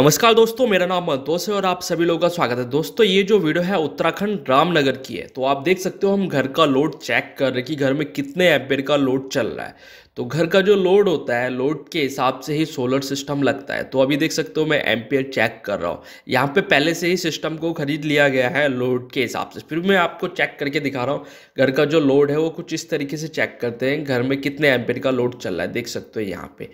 नमस्कार दोस्तों मेरा नाम मंतोष है और आप सभी लोगों का स्वागत है दोस्तों ये जो वीडियो है उत्तराखंड रामनगर की है तो आप देख सकते हो हम घर का लोड चेक कर रहे हैं कि घर में कितने एम्पेयर का लोड चल रहा है तो घर का जो लोड होता है लोड के हिसाब से ही सोलर सिस्टम लगता है तो अभी देख सकते हो मैं एम्पेयर चेक कर रहा हूँ यहाँ पर पहले से ही सिस्टम को खरीद लिया गया है लोड के हिसाब से फिर मैं आपको चेक करके दिखा रहा हूँ घर का जो लोड है वो कुछ इस तरीके से चेक करते हैं घर में कितने एम्पेयर का लोड चल रहा है देख सकते हो यहाँ पर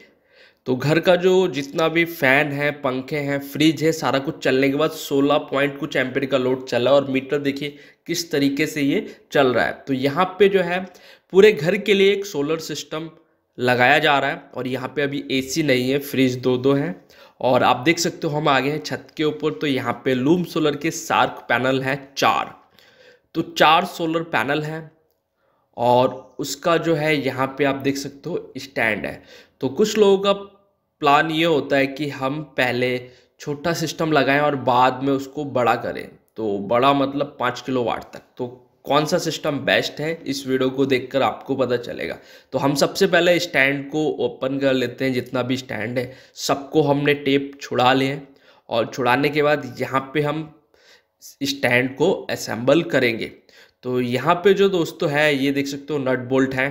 तो घर का जो जितना भी फैन है पंखे हैं फ्रिज है सारा कुछ चलने के बाद 16 पॉइंट कुछ एमपेड का लोड चला और मीटर देखिए किस तरीके से ये चल रहा है तो यहाँ पे जो है पूरे घर के लिए एक सोलर सिस्टम लगाया जा रहा है और यहाँ पे अभी एसी नहीं है फ्रिज दो दो हैं और आप देख सकते हो हम आगे हैं छत के ऊपर तो यहाँ पे लूम सोलर के सार्क पैनल हैं चार तो चार सोलर पैनल हैं और उसका जो है यहाँ पे आप देख सकते हो स्टैंड है तो कुछ लोगों का प्लान ये होता है कि हम पहले छोटा सिस्टम लगाएं और बाद में उसको बड़ा करें तो बड़ा मतलब पाँच किलो वाट तक तो कौन सा सिस्टम बेस्ट है इस वीडियो को देखकर आपको पता चलेगा तो हम सबसे पहले स्टैंड को ओपन कर लेते हैं जितना भी स्टैंड है सबको हमने टेप छुड़ा लिए और छुड़ाने के बाद यहाँ पे हम स्टैंड को असेंबल करेंगे तो यहाँ पे जो दोस्तों है ये देख सकते हो नट बोल्ट हैं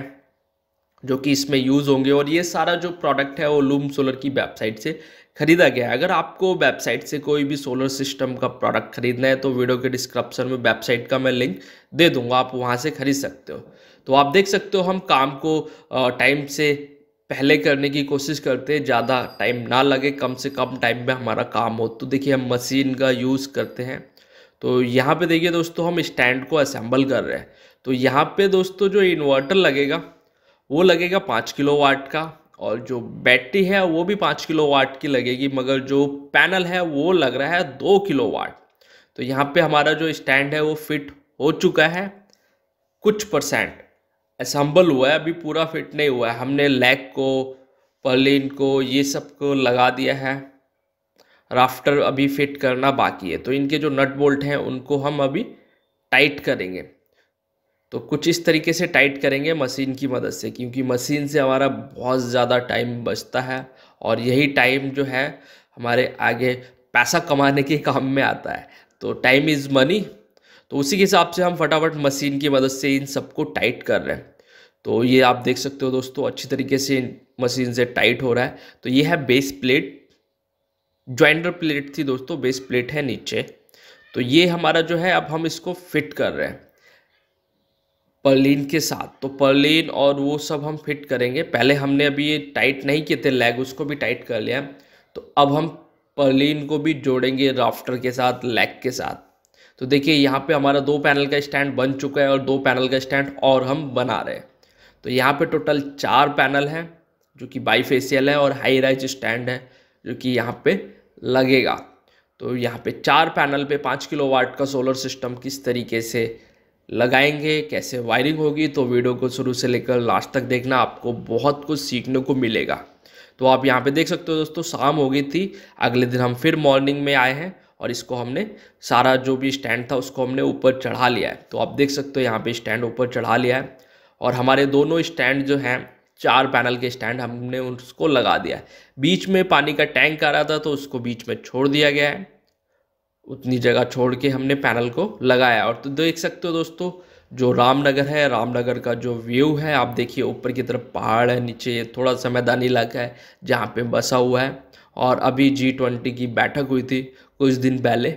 जो कि इसमें यूज़ होंगे और ये सारा जो प्रोडक्ट है वो लूम सोलर की वेबसाइट से ख़रीदा गया है अगर आपको वेबसाइट से कोई भी सोलर सिस्टम का प्रोडक्ट खरीदना है तो वीडियो के डिस्क्रिप्शन में वेबसाइट का मैं लिंक दे दूंगा आप वहाँ से ख़रीद सकते हो तो आप देख सकते हो हम काम को टाइम से पहले करने की कोशिश करते हैं ज़्यादा टाइम ना लगे कम से कम टाइम में हमारा काम हो तो देखिए हम मशीन का यूज़ करते हैं तो यहाँ पर देखिए दोस्तों हम स्टैंड को असेंबल कर रहे हैं तो यहाँ पर दोस्तों जो इन्वर्टर लगेगा वो लगेगा पाँच किलो वाट का और जो बैटरी है वो भी पाँच किलो वाट की लगेगी मगर जो पैनल है वो लग रहा है दो किलो वाट तो यहाँ पे हमारा जो स्टैंड है वो फिट हो चुका है कुछ परसेंट असम्बल हुआ है अभी पूरा फिट नहीं हुआ है हमने लेग को पर्लिन को ये सब को लगा दिया है राफ्टर अभी फिट करना बाकी है तो इनके जो नट बोल्ट हैं उनको हम अभी टाइट करेंगे तो कुछ इस तरीके से टाइट करेंगे मशीन की मदद से क्योंकि मशीन से हमारा बहुत ज़्यादा टाइम बचता है और यही टाइम जो है हमारे आगे पैसा कमाने के काम में आता है तो टाइम इज़ मनी तो उसी के हिसाब से हम फटाफट मशीन की मदद से इन सबको टाइट कर रहे हैं तो ये आप देख सकते हो दोस्तों अच्छी तरीके से मशीन से टाइट हो रहा है तो ये है बेस प्लेट ज्वाइंटर प्लेट थी दोस्तों बेस प्लेट है नीचे तो ये हमारा जो है अब हम इसको फिट कर रहे हैं पर्लिन के साथ तो पर्लिन और वो सब हम फिट करेंगे पहले हमने अभी ये टाइट नहीं किए थे लेग उसको भी टाइट कर लिया तो अब हम पर्लिन को भी जोड़ेंगे राफ्टर के साथ लेग के साथ तो देखिए यहाँ पे हमारा दो पैनल का स्टैंड बन चुका है और दो पैनल का स्टैंड और हम बना रहे हैं तो यहाँ पे टोटल चार पैनल हैं जो कि बाई है और हाई राइज स्टैंड है जो कि यहाँ पे लगेगा तो यहाँ पे चार पैनल पे पाँच किलो वाट का सोलर सिस्टम किस तरीके से लगाएंगे कैसे वायरिंग होगी तो वीडियो को शुरू से लेकर लास्ट तक देखना आपको बहुत कुछ सीखने को मिलेगा तो आप यहाँ पे देख सकते हो दोस्तों शाम हो गई थी अगले दिन हम फिर मॉर्निंग में आए हैं और इसको हमने सारा जो भी स्टैंड था उसको हमने ऊपर चढ़ा लिया है तो आप देख सकते हो यहाँ पे स्टैंड ऊपर चढ़ा लिया है और हमारे दोनों स्टैंड जो हैं चार पैनल के स्टैंड हमने उसको लगा दिया है बीच में पानी का टैंक आ रहा था तो उसको बीच में छोड़ दिया गया है उतनी जगह छोड़ के हमने पैनल को लगाया और तो देख सकते हो दोस्तों जो रामनगर है रामनगर का जो व्यू है आप देखिए ऊपर की तरफ पहाड़ है नीचे थोड़ा सा मैदानी इलाका है जहाँ पे बसा हुआ है और अभी जी ट्वेंटी की बैठक हुई थी कुछ दिन पहले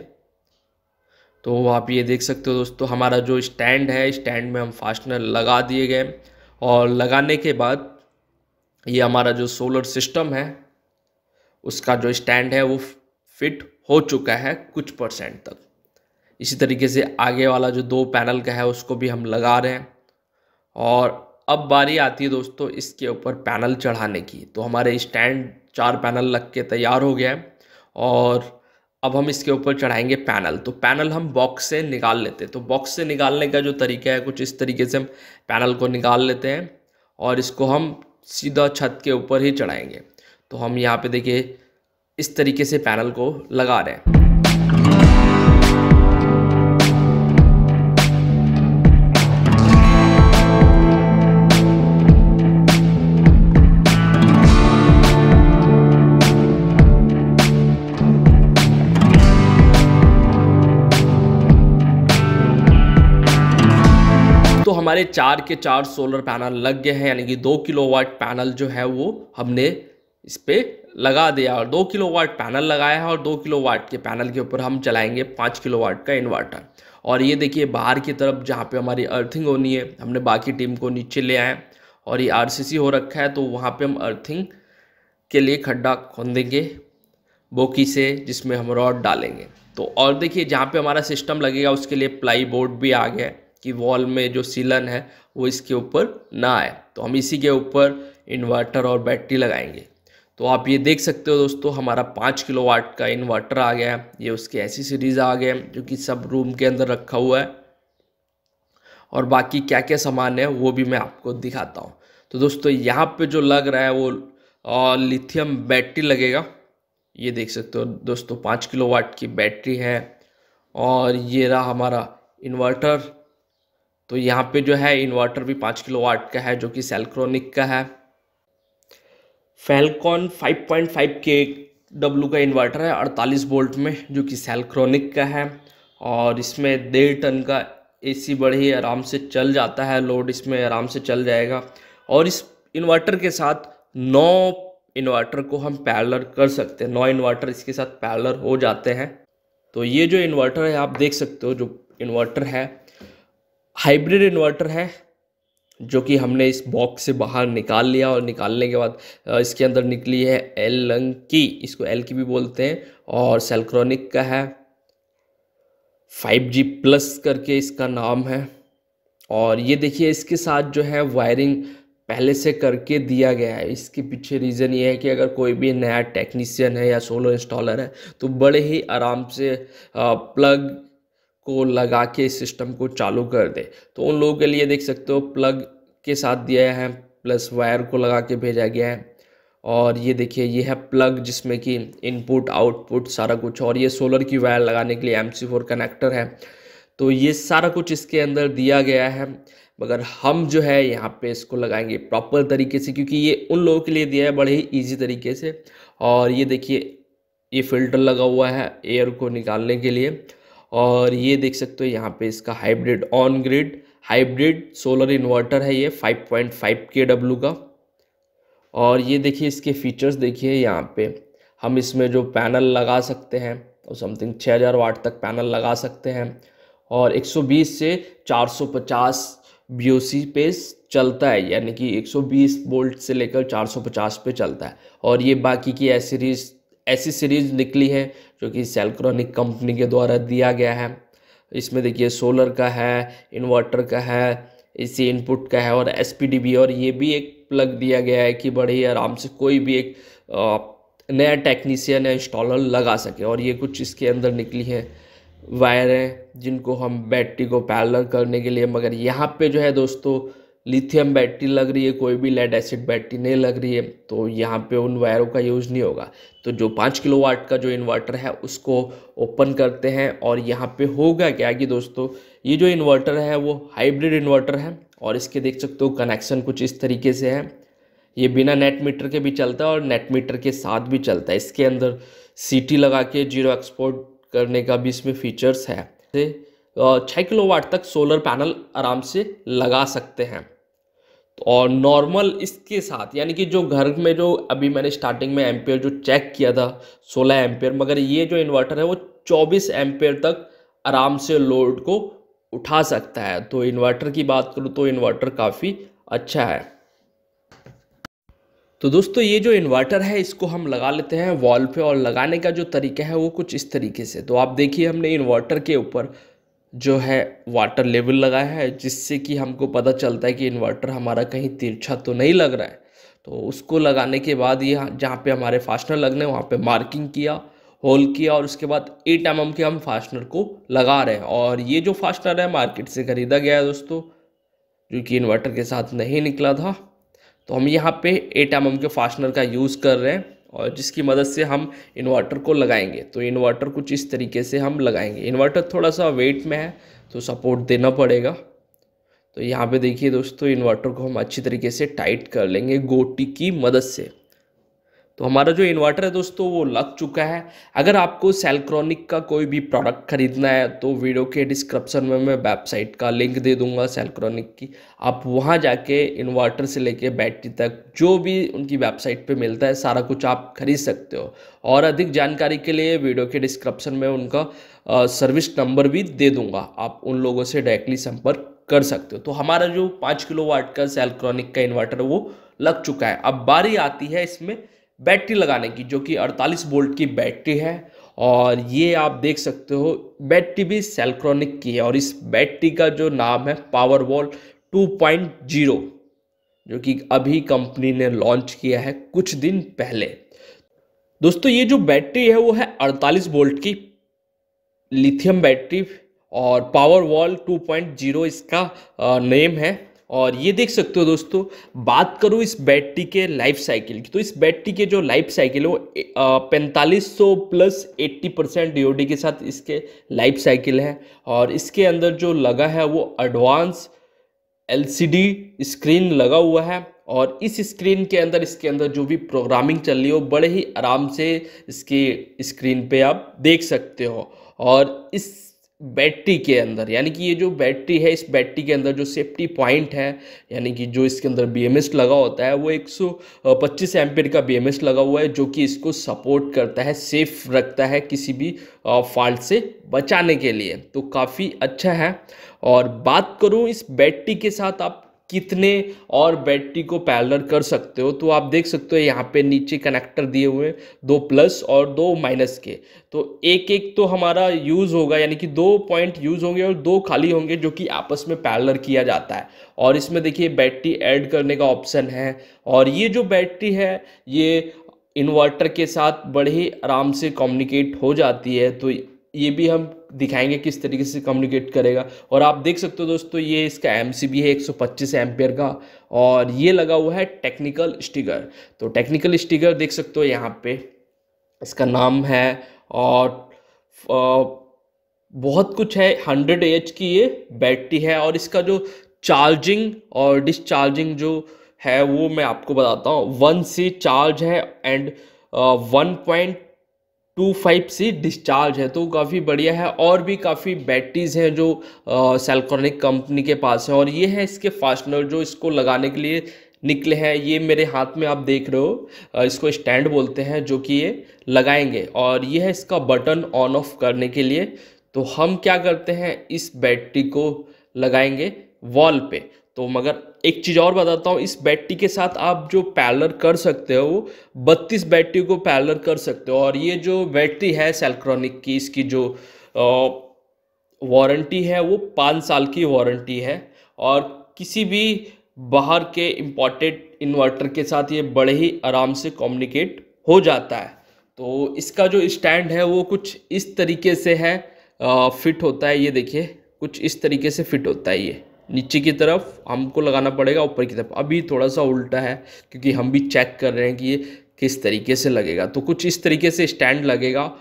तो आप ये देख सकते हो दोस्तों हमारा जो स्टैंड है स्टैंड में हम फास्टनर लगा दिए गए और लगाने के बाद ये हमारा जो सोलर सिस्टम है उसका जो स्टैंड है वो फिट हो चुका है कुछ परसेंट तक इसी तरीके से आगे वाला जो दो पैनल का है उसको भी हम लगा रहे हैं और अब बारी आती है दोस्तों इसके ऊपर पैनल चढ़ाने की तो हमारे स्टैंड चार पैनल लग के तैयार हो गया है और अब हम इसके ऊपर चढ़ाएंगे पैनल तो पैनल हम बॉक्स से निकाल लेते हैं तो बॉक्स से निकालने का जो तरीका है कुछ इस तरीके से हम पैनल को निकाल लेते हैं और इसको हम सीधा छत के ऊपर ही चढ़ाएंगे तो हम यहाँ पे देखिए इस तरीके से पैनल को लगा रहे हैं तो हमारे चार के चार सोलर पैनल लग गए हैं यानी कि दो किलोवाट पैनल जो है वो हमने इस पर लगा दिया और दो किलो वाट पैनल लगाया है और दो किलो वाट के पैनल के ऊपर हम चलाएंगे पाँच किलो वाट का इन्वर्टर और ये देखिए बाहर की तरफ जहाँ पे हमारी अर्थिंग होनी है हमने बाकी टीम को नीचे ले आए और ये आरसीसी हो रखा है तो वहाँ पे हम अर्थिंग के लिए खड्डा खोदेंगे बोकी से जिसमें हम रॉड डालेंगे तो और देखिए जहाँ पर हमारा सिस्टम लगेगा उसके लिए प्लाई बोर्ड भी आ गया कि वॉल में जो सीलन है वो इसके ऊपर ना आए तो हम इसी के ऊपर इन्वर्टर और बैटरी लगाएंगे तो आप ये देख सकते हो दोस्तों हमारा पाँच किलो वाट का इन्वर्टर आ गया है ये उसके ऐसी सीरीज़ आ गए जो कि सब रूम के अंदर रखा हुआ है और बाकी क्या क्या सामान है वो भी मैं आपको दिखाता हूँ तो दोस्तों यहाँ पे जो लग रहा है वो लिथियम बैटरी लगेगा ये देख सकते हो दोस्तों पाँच किलो वाट की बैटरी है और ये रहा हमारा इन्वर्टर तो यहाँ पे जो है इन्वर्टर भी पाँच किलो वाट का है जो कि सेलक्रॉनिक का है फैलकॉन 5.5 के डब्लू का इन्वर्टर है 48 वोल्ट में जो कि सेलक्रॉनिक का है और इसमें डेढ़ टन का एसी बड़े ही आराम से चल जाता है लोड इसमें आराम से चल जाएगा और इस इन्वर्टर के साथ नौ इन्वर्टर को हम पैलर कर सकते हैं नौ इन्वर्टर इसके साथ पैलर हो जाते हैं तो ये जो इन्वर्टर है आप देख सकते हो जो इन्वर्टर है हाइब्रिड इन्वर्टर है जो कि हमने इस बॉक्स से बाहर निकाल लिया और निकालने के बाद इसके अंदर निकली है एल लंग की इसको एल की भी बोलते हैं और सेलक्रॉनिक का है 5G प्लस करके इसका नाम है और ये देखिए इसके साथ जो है वायरिंग पहले से करके दिया गया है इसके पीछे रीज़न ये है कि अगर कोई भी नया टेक्नीशियन है या सोलो इंस्टॉलर है तो बड़े ही आराम से प्लग को लगा के इस सिस्टम को चालू कर दे तो उन लोगों के लिए देख सकते हो प्लग के साथ दिया है प्लस वायर को लगा के भेजा गया है और ये देखिए ये है प्लग जिसमें कि इनपुट आउटपुट सारा कुछ और ये सोलर की वायर लगाने के लिए एम कनेक्टर है तो ये सारा कुछ इसके अंदर दिया गया है मगर हम जो है यहाँ पे इसको लगाएंगे प्रॉपर तरीके से क्योंकि ये उन लोगों के लिए दिया है बड़े ही ईजी तरीके से और ये देखिए ये फिल्टर लगा हुआ है एयर को निकालने के लिए और ये देख सकते हो यहाँ पे इसका hybrid on grid hybrid solar inverter है ये 5.5 के डब्लू का और ये देखिए इसके फीचर्स देखिए यहाँ पे हम इसमें जो पैनल लगा सकते हैं और समथिंग 6000 वाट तक पैनल लगा सकते हैं और 120 से 450 सी पे चलता है यानी कि 120 वोल्ट से लेकर 450 पे चलता है और ये बाकी की एसीरीज ऐसी सीरीज निकली है जो कि सेलक्रॉनिक कंपनी के द्वारा दिया गया है इसमें देखिए सोलर का है इन्वर्टर का है इसी इनपुट का है और एस और ये भी एक प्लग दिया गया है कि बड़े आराम से कोई भी एक नया टेक्नीसियन या इंस्टॉलर लगा सके और ये कुछ इसके अंदर निकली है वायर हैं जिनको हम बैटरी को पैलर करने के लिए मगर यहाँ पे जो है दोस्तों लिथियम बैटरी लग रही है कोई भी लेड एसिड बैटरी नहीं लग रही है तो यहाँ पे उन वायरों का यूज़ नहीं होगा तो जो पाँच किलो वाट का जो इन्वर्टर है उसको ओपन करते हैं और यहाँ पे होगा क्या कि दोस्तों ये जो इन्वर्टर है वो हाइब्रिड इन्वर्टर है और इसके देख सकते हो कनेक्शन कुछ इस तरीके से है ये बिना नेट मीटर के भी चलता है और नेट मीटर के साथ भी चलता है इसके अंदर सी लगा के जीरो एक्सपोर्ट करने का भी इसमें फीचर्स है छः किलो वाट तक सोलर पैनल आराम से लगा सकते हैं और नॉर्मल इसके साथ यानी कि जो घर में जो अभी मैंने स्टार्टिंग में एम्पेयर जो चेक किया था 16 एम्पेयर मगर ये जो इन्वर्टर है वो 24 एम्पेयर तक आराम से लोड को उठा सकता है तो इन्वर्टर की बात करूँ तो इन्वर्टर काफ़ी अच्छा है तो दोस्तों ये जो इन्वर्टर है इसको हम लगा लेते हैं वॉल पे और लगाने का जो तरीका है वो कुछ इस तरीके से तो आप देखिए हमने इन्वर्टर के ऊपर जो है वाटर लेवल लगाया है जिससे कि हमको पता चलता है कि इन्वर्टर हमारा कहीं तिरछा तो नहीं लग रहा है तो उसको लगाने के बाद ये हाँ, जहाँ पे हमारे फास्टनर लगने वहाँ पे मार्किंग किया होल किया और उसके बाद एट एम mm के हम फास्टनर को लगा रहे हैं और ये जो फास्टनर है मार्केट से ख़रीदा गया है दोस्तों जो कि इन्वर्टर के साथ नहीं निकला था तो हम यहाँ पे एट एम mm के फास्टनर का यूज़ कर रहे हैं और जिसकी मदद से हम इन्वर्टर को लगाएंगे तो इन्वर्टर कुछ इस तरीके से हम लगाएंगे इन्वर्टर थोड़ा सा वेट में है तो सपोर्ट देना पड़ेगा तो यहाँ पे देखिए दोस्तों इन्वर्टर को हम अच्छी तरीके से टाइट कर लेंगे गोटी की मदद से तो हमारा जो इन्वर्टर है दोस्तों वो लग चुका है अगर आपको सेलक्रॉनिक का कोई भी प्रोडक्ट खरीदना है तो वीडियो के डिस्क्रिप्शन में मैं वेबसाइट का लिंक दे दूंगा सेलक्रॉनिक की आप वहाँ जाके इन्वर्टर से लेके बैटरी तक जो भी उनकी वेबसाइट पे मिलता है सारा कुछ आप खरीद सकते हो और अधिक जानकारी के लिए वीडियो के डिस्क्रिप्शन में उनका सर्विस नंबर भी दे दूंगा आप उन लोगों से डायरेक्टली संपर्क कर सकते हो तो हमारा जो पाँच किलो वाट का सेलक्रॉनिक का इन्वर्टर वो लग चुका है अब बारी आती है इसमें बैटरी लगाने की जो कि 48 वोल्ट की बैटरी है और ये आप देख सकते हो बैटरी भी सेलक्रॉनिक की है और इस बैटरी का जो नाम है पावर वॉल टू जो कि अभी कंपनी ने लॉन्च किया है कुछ दिन पहले दोस्तों ये जो बैटरी है वो है 48 वोल्ट की लिथियम बैटरी और पावर वॉल 2.0 इसका नेम है और ये देख सकते हो दोस्तों बात करूँ इस बैटरी के लाइफ साइकिल की तो इस बैटरी के जो लाइफ साइकिल है वो पैंतालीस सौ प्लस एट्टी परसेंट डी के साथ इसके लाइफ साइकिल है और इसके अंदर जो लगा है वो एडवांस एलसीडी स्क्रीन लगा हुआ है और इस स्क्रीन के अंदर इसके अंदर जो भी प्रोग्रामिंग चल रही है वो बड़े ही आराम से इसकी स्क्रीन पर आप देख सकते हो और इस बैटरी के अंदर यानी कि ये जो बैटरी है इस बैटरी के अंदर जो सेफ्टी पॉइंट है यानी कि जो इसके अंदर बी लगा होता है वो 125 सौ का बी लगा हुआ है जो कि इसको सपोर्ट करता है सेफ रखता है किसी भी फॉल्ट से बचाने के लिए तो काफ़ी अच्छा है और बात करूँ इस बैटरी के साथ आप कितने और बैटरी को पैलर कर सकते हो तो आप देख सकते हो यहाँ पे नीचे कनेक्टर दिए हुए दो प्लस और दो माइनस के तो एक एक तो हमारा यूज़ होगा यानी कि दो पॉइंट यूज़ होंगे और दो खाली होंगे जो कि आपस में पैलर किया जाता है और इसमें देखिए बैटरी ऐड करने का ऑप्शन है और ये जो बैटरी है ये इन्वर्टर के साथ बड़े आराम से कम्युनिकेट हो जाती है तो ये भी हम दिखाएंगे किस तरीके से कम्युनिकेट करेगा और आप देख सकते हो दोस्तों ये इसका एम है 125 एमपेयर का और ये लगा हुआ है टेक्निकल स्टिकर तो टेक्निकल स्टिकर देख सकते हो यहाँ पे इसका नाम है और बहुत कुछ है हंड्रेड एच की ये बैटरी है और इसका जो चार्जिंग और डिस्चार्जिंग जो है वो मैं आपको बताता हूँ वन से चार्ज है and one point two five C discharge है तो काफ़ी बढ़िया है और भी काफ़ी बैटरीज हैं जो सेलकॉनिक कंपनी के पास हैं और ये है इसके फास्टनर जो इसको लगाने के लिए निकले हैं ये मेरे हाथ में आप देख रहे हो इसको स्टैंड बोलते हैं जो कि ये लगाएंगे और ये है इसका बटन ऑन ऑफ करने के लिए तो हम क्या करते हैं इस बैटरी को लगाएंगे वॉल पे तो मगर एक चीज़ और बताता हूँ इस बैटरी के साथ आप जो पैलर कर सकते हो वो बत्तीस बैटरी को पैलर कर सकते हो और ये जो बैटरी है सेलक्रॉनिक की इसकी जो वारंटी है वो पाँच साल की वारंटी है और किसी भी बाहर के इम्पोर्टेड इन्वर्टर के साथ ये बड़े ही आराम से कम्युनिकेट हो जाता है तो इसका जो स्टैंड है वो कुछ इस तरीके से है आ, फिट होता है ये देखिए कुछ इस तरीके से फिट होता है ये नीचे की तरफ हमको लगाना पड़ेगा ऊपर की तरफ अभी थोड़ा सा उल्टा है क्योंकि हम भी चेक कर रहे हैं कि ये किस तरीके से लगेगा तो कुछ इस तरीके से स्टैंड लगेगा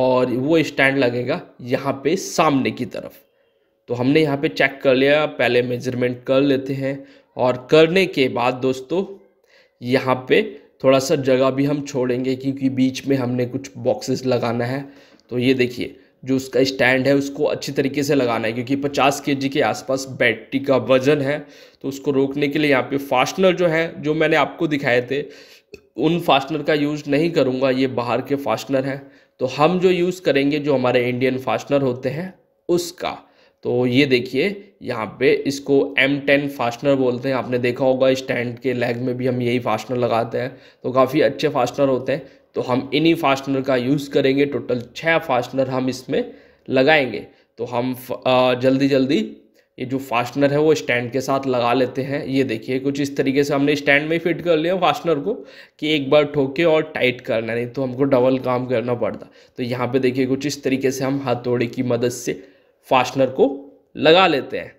और वो स्टैंड लगेगा यहाँ पे सामने की तरफ तो हमने यहाँ पे चेक कर लिया पहले मेजरमेंट कर लेते हैं और करने के बाद दोस्तों यहाँ पे थोड़ा सा जगह भी हम छोड़ेंगे क्योंकि बीच में हमने कुछ बॉक्सेस लगाना है तो ये देखिए जो उसका स्टैंड है उसको अच्छी तरीके से लगाना है क्योंकि 50 के के आसपास बैटरी का वजन है तो उसको रोकने के लिए यहाँ पे फास्टनर जो है जो मैंने आपको दिखाए थे उन फास्टनर का यूज़ नहीं करूँगा ये बाहर के फास्टनर हैं तो हम जो यूज़ करेंगे जो हमारे इंडियन फास्टनर होते हैं उसका तो ये देखिए यहाँ पे इसको M10 फास्टनर बोलते हैं आपने देखा होगा स्टैंड के लेग में भी हम यही फास्टनर लगाते हैं तो काफ़ी अच्छे फास्टनर होते हैं तो हम इन्हीं फास्टनर का यूज़ करेंगे टोटल छः फास्टनर हम इसमें लगाएंगे तो हम जल्दी जल्दी ये जो फास्टनर है वो स्टैंड के साथ लगा लेते हैं ये देखिए कुछ इस तरीके से हमने स्टैंड में फिट कर लिया फास्टनर को कि एक बार ठोके और टाइट करना नहीं तो हमको डबल काम करना पड़ता तो यहाँ पे देखिए कुछ इस तरीके से हम हथौड़े की मदद से फास्टनर को लगा लेते हैं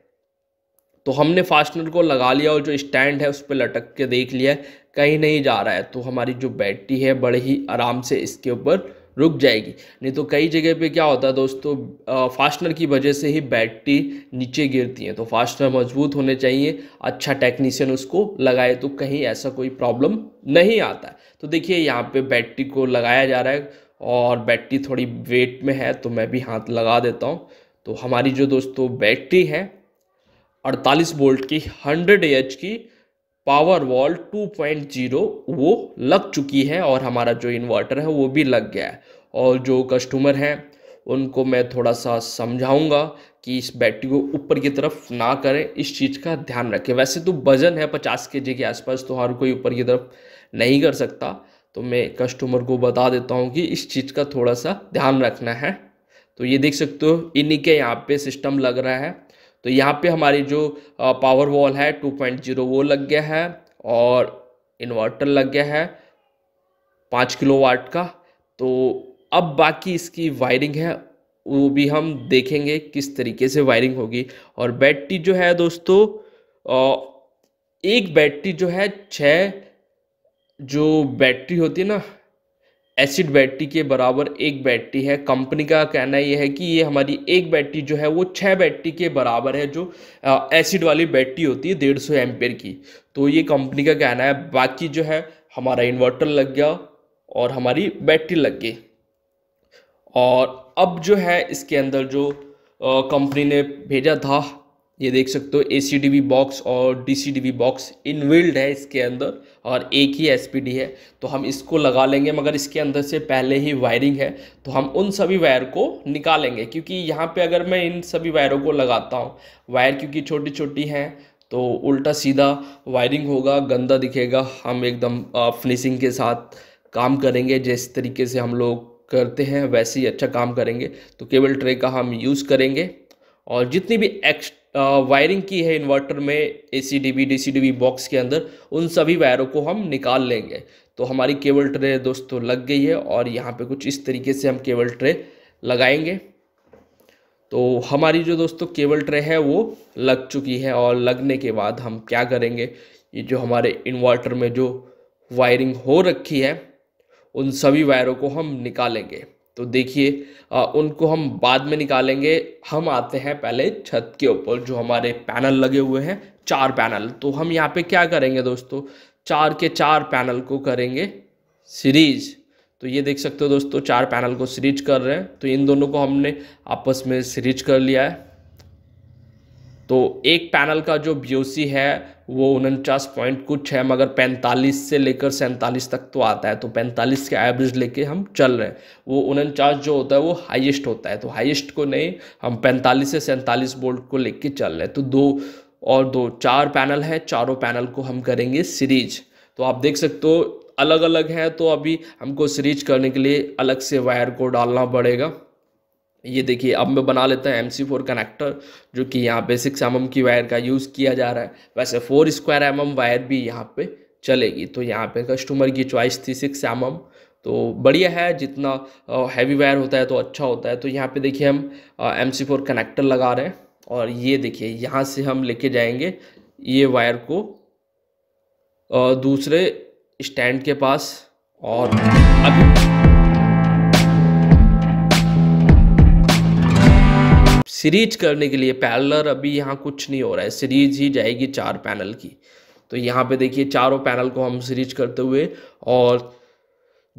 तो हमने फास्टनर को लगा लिया और जो स्टैंड है उस पर लटक के देख लिया कहीं नहीं जा रहा है तो हमारी जो बैटरी है बड़े ही आराम से इसके ऊपर रुक जाएगी नहीं तो कई जगह पे क्या होता है दोस्तों फास्टनर की वजह से ही बैटरी नीचे गिरती है तो फास्टनर मजबूत होने चाहिए अच्छा टेक्नीशियन उसको लगाए तो कहीं ऐसा कोई प्रॉब्लम नहीं आता तो देखिए यहाँ पे बैटरी को लगाया जा रहा है और बैटरी थोड़ी वेट में है तो मैं भी हाथ लगा देता हूँ तो हमारी जो दोस्तों बैटरी है 48 वोल्ट की 100 एच की पावर वॉल 2.0 वो लग चुकी है और हमारा जो इन्वर्टर है वो भी लग गया है और जो कस्टमर हैं उनको मैं थोड़ा सा समझाऊंगा कि इस बैटरी को ऊपर की तरफ ना करें इस चीज़ का ध्यान रखें वैसे तो वज़न है 50 के के आसपास तो हर कोई ऊपर की तरफ नहीं कर सकता तो मैं कस्टमर को बता देता हूँ कि इस चीज़ का थोड़ा सा ध्यान रखना है तो ये देख सकते हो इन्हीं के यहाँ पे सिस्टम लग रहा है तो यहाँ पे हमारी जो पावर वॉल है 2.0 वो लग गया है और इन्वर्टर लग गया है पाँच किलो वाट का तो अब बाकी इसकी वायरिंग है वो भी हम देखेंगे किस तरीके से वायरिंग होगी और बैटरी जो है दोस्तों एक बैटरी जो है छः जो बैटरी होती है ना एसिड बैटरी के बराबर एक बैटरी है कंपनी का कहना यह है कि ये हमारी एक बैटरी जो है वो छः बैटरी के बराबर है जो एसिड वाली बैटरी होती है डेढ़ सौ एम्पेयर की तो ये कंपनी का कहना है बाकी जो है हमारा इन्वर्टर लग गया और हमारी बैटरी लग गई और अब जो है इसके अंदर जो कंपनी ने भेजा था ये देख सकते हो ए सी बॉक्स और डी सी बॉक्स इनविल्ड है इसके अंदर और एक ही एस है तो हम इसको लगा लेंगे मगर इसके अंदर से पहले ही वायरिंग है तो हम उन सभी वायर को निकालेंगे क्योंकि यहाँ पे अगर मैं इन सभी वायरों को लगाता हूँ वायर क्योंकि छोटी छोटी हैं तो उल्टा सीधा वायरिंग होगा गंदा दिखेगा हम एकदम फिनिशिंग के साथ काम करेंगे जिस तरीके से हम लोग करते हैं वैसे ही अच्छा काम करेंगे तो केबल ट्रे का हम यूज़ करेंगे और जितनी भी एक्स्ट वायरिंग की है इन्वर्टर में A C D B D C D B box के अंदर उन सभी वायरों को हम निकाल लेंगे तो हमारी केबल ट्रे दोस्तों लग गई है और यहाँ पे कुछ इस तरीके से हम केबल ट्रे लगाएंगे तो हमारी जो दोस्तों केबल ट्रे है वो लग चुकी है और लगने के बाद हम क्या करेंगे ये जो हमारे इन्वर्टर में जो वायरिंग हो रखी है उन सभी वायरों को हम निकालेंगे तो देखिए उनको हम बाद में निकालेंगे हम आते हैं पहले छत के ऊपर जो हमारे पैनल लगे हुए हैं चार पैनल तो हम यहाँ पे क्या करेंगे दोस्तों चार के चार पैनल को करेंगे सीरीज तो ये देख सकते हो दोस्तों चार पैनल को सीरीज कर रहे हैं तो इन दोनों को हमने आपस में सीरीज कर लिया है तो एक पैनल का जो बी है वो उनचास पॉइंट कुछ है मगर 45 से लेकर सैंतालीस तक तो आता है तो 45 के एवरेज लेके हम चल रहे हैं वो उनचास जो होता है वो हाईएस्ट होता है तो हाईएस्ट को नहीं हम 45 से सैंतालीस बोल्ट को लेके चल रहे हैं तो दो और दो चार पैनल है चारों पैनल को हम करेंगे सीरीज तो आप देख सकते हो अलग अलग है तो अभी हमको सीरीज करने के लिए अलग से वायर को डालना पड़ेगा ये देखिए अब मैं बना लेता हूँ एम सी फोर कनेक्टर जो कि यहाँ पे सिक्स एम की वायर का यूज़ किया जा रहा है वैसे फोर स्क्वायर एम वायर भी यहाँ पे चलेगी तो यहाँ पे कस्टमर की चॉइस थी सिक्स एम तो बढ़िया है जितना हैवी वायर होता है तो अच्छा होता है तो यहाँ पे देखिए हम एम सी फोर कनेक्टर लगा रहे हैं और ये देखिए यहाँ से हम लेके जाएंगे ये वायर को दूसरे स्टैंड के पास और अभी सीरीज करने के लिए पैरलर अभी यहाँ कुछ नहीं हो रहा है सीरीज ही जाएगी चार पैनल की तो यहाँ पे देखिए चारों पैनल को हम सीरीज करते हुए और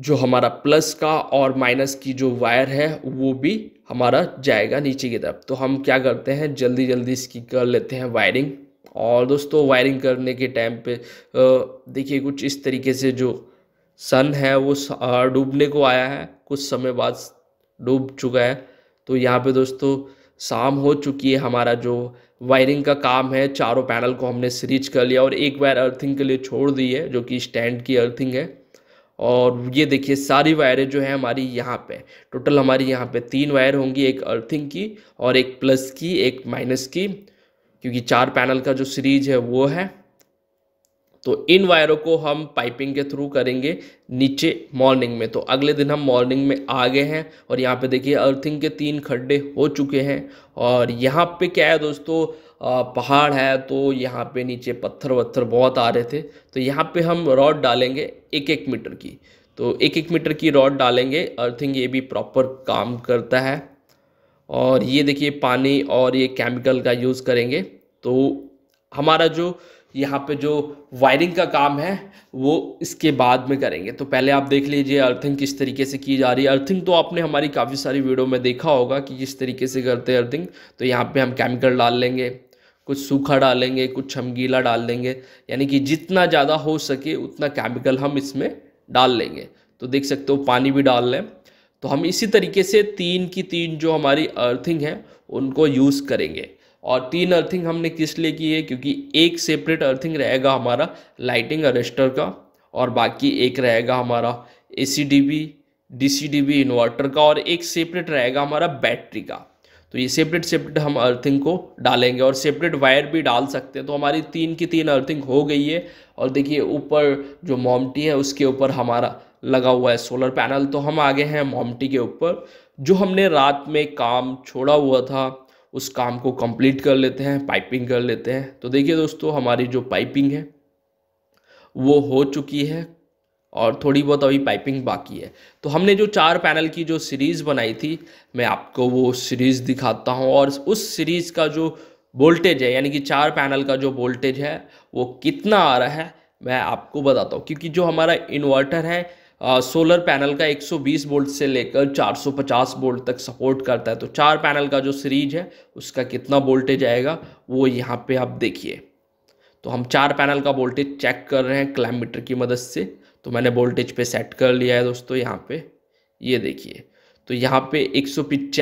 जो हमारा प्लस का और माइनस की जो वायर है वो भी हमारा जाएगा नीचे की तरफ तो हम क्या करते हैं जल्दी जल्दी इसकी कर लेते हैं वायरिंग और दोस्तों वायरिंग करने के टाइम पे देखिए कुछ इस तरीके से जो सन है वो डूबने को आया है कुछ समय बाद डूब चुका है तो यहाँ पे दोस्तों शाम हो चुकी है हमारा जो वायरिंग का काम है चारों पैनल को हमने सीरीज कर लिया और एक वायर अर्थिंग के लिए छोड़ दी है जो कि स्टैंड की अर्थिंग है और ये देखिए सारी वायरें जो है हमारी यहाँ पे टोटल हमारी यहाँ पे तीन वायर होंगी एक अर्थिंग की और एक प्लस की एक माइनस की क्योंकि चार पैनल का जो सीरीज है वो है तो इन वायरों को हम पाइपिंग के थ्रू करेंगे नीचे मॉर्निंग में तो अगले दिन हम मॉर्निंग में आ गए हैं और यहाँ पे देखिए अर्थिंग के तीन खड्डे हो चुके हैं और यहाँ पे क्या है दोस्तों पहाड़ है तो यहाँ पे नीचे पत्थर वत्थर बहुत आ रहे थे तो यहाँ पे हम रॉड डालेंगे एक एक मीटर की तो एक एक मीटर की रॉड डालेंगे अर्थिंग ये भी प्रॉपर काम करता है और ये देखिए पानी और ये केमिकल का यूज़ करेंगे तो हमारा जो यहाँ पे जो वायरिंग का काम है वो इसके बाद में करेंगे तो पहले आप देख लीजिए अर्थिंग किस तरीके से की जा रही है अर्थिंग तो आपने हमारी काफ़ी सारी वीडियो में देखा होगा कि किस तरीके से करते हैं अर्थिंग तो यहाँ पे हम केमिकल डाल लेंगे कुछ सूखा डालेंगे कुछ हम गीला डाल देंगे यानी कि जितना ज़्यादा हो सके उतना केमिकल हम इसमें डाल लेंगे तो देख सकते हो पानी भी डाल लें तो हम इसी तरीके से तीन की तीन जो हमारी अर्थिंग है उनको यूज़ करेंगे और तीन अर्थिंग हमने किस लिए की है क्योंकि एक सेपरेट अर्थिंग रहेगा हमारा लाइटिंग अरेस्टर का और बाकी एक रहेगा हमारा A C D B D C D B inverter का और एक सेपरेट रहेगा हमारा बैटरी का तो ये सेपरेट सेपरेट हम अर्थिंग को डालेंगे और सेपरेट वायर भी डाल सकते हैं तो हमारी तीन की तीन अर्थिंग हो गई है और देखिए ऊपर जो मोमटी है उसके ऊपर हमारा लगा हुआ है सोलर पैनल तो हम आगे हैं मोमटी के ऊपर जो हमने रात में काम छोड़ा हुआ था उस काम को कंप्लीट कर लेते हैं पाइपिंग कर लेते हैं तो देखिए दोस्तों हमारी जो पाइपिंग है वो हो चुकी है और थोड़ी बहुत अभी पाइपिंग बाकी है तो हमने जो चार पैनल की जो सीरीज़ बनाई थी मैं आपको वो सीरीज़ दिखाता हूँ और उस सीरीज़ का जो वोल्टेज है यानी कि चार पैनल का जो वोल्टेज है वो कितना आ रहा है मैं आपको बताता हूँ क्योंकि जो हमारा इन्वर्टर है सोलर पैनल का 120 वोल्ट से लेकर 450 वोल्ट तक सपोर्ट करता है तो चार पैनल का जो सीरीज है उसका कितना वोल्टेज आएगा वो यहाँ पे आप देखिए तो हम चार पैनल का वोल्टेज चेक कर रहे हैं क्लाइमीटर की मदद से तो मैंने वोल्टेज पे सेट कर लिया है दोस्तों यहाँ पे ये देखिए तो यहाँ पे एक